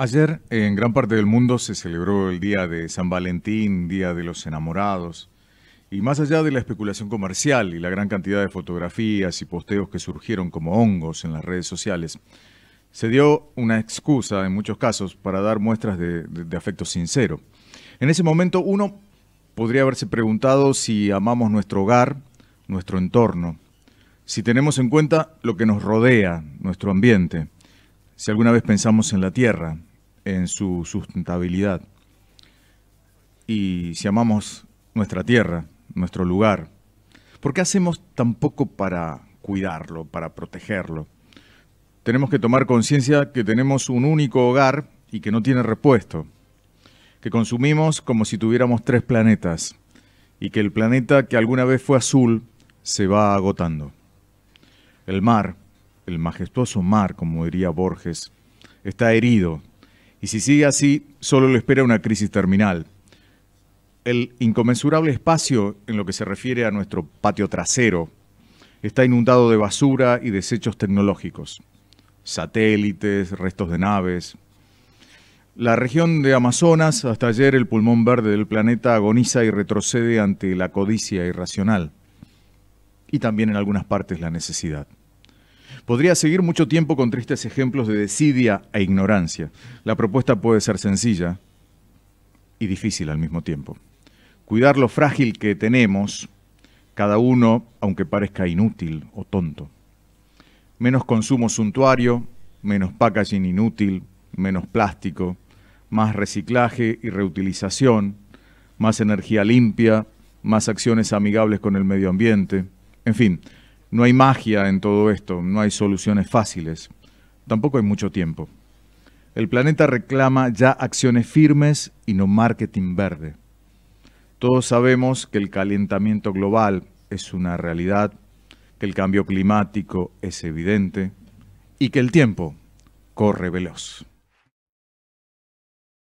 Ayer en gran parte del mundo se celebró el Día de San Valentín, Día de los Enamorados, y más allá de la especulación comercial y la gran cantidad de fotografías y posteos que surgieron como hongos en las redes sociales, se dio una excusa en muchos casos para dar muestras de, afecto sincero. En ese momento uno podría haberse preguntado si amamos nuestro hogar, nuestro entorno, si tenemos en cuenta lo que nos rodea, nuestro ambiente, si alguna vez pensamos en la tierra, en su sustentabilidad. Y si amamos nuestra tierra, nuestro lugar, ¿por qué hacemos tan poco para cuidarlo, para protegerlo? Tenemos que tomar conciencia que tenemos un único hogar y que no tiene repuesto, que consumimos como si tuviéramos tres planetas y que el planeta que alguna vez fue azul se va agotando. El mar, el majestuoso mar, como diría Borges, está herido y si sigue así, solo le espera una crisis terminal. El inconmensurable espacio en lo que se refiere a nuestro patio trasero está inundado de basura y desechos tecnológicos, satélites, restos de naves. La región de Amazonas, hasta ayer el pulmón verde del planeta, agoniza y retrocede ante la codicia irracional y también en algunas partes la necesidad. Podría seguir mucho tiempo con tristes ejemplos de desidia e ignorancia. La propuesta puede ser sencilla y difícil al mismo tiempo. Cuidar lo frágil que tenemos, cada uno, aunque parezca inútil o tonto. Menos consumo suntuario, menos packaging inútil, menos plástico, más reciclaje y reutilización, más energía limpia, más acciones amigables con el medio ambiente. En fin, no hay magia en todo esto, no hay soluciones fáciles. Tampoco hay mucho tiempo. El planeta reclama ya acciones firmes y no marketing verde. Todos sabemos que el calentamiento global es una realidad, que el cambio climático es evidente y que el tiempo corre veloz.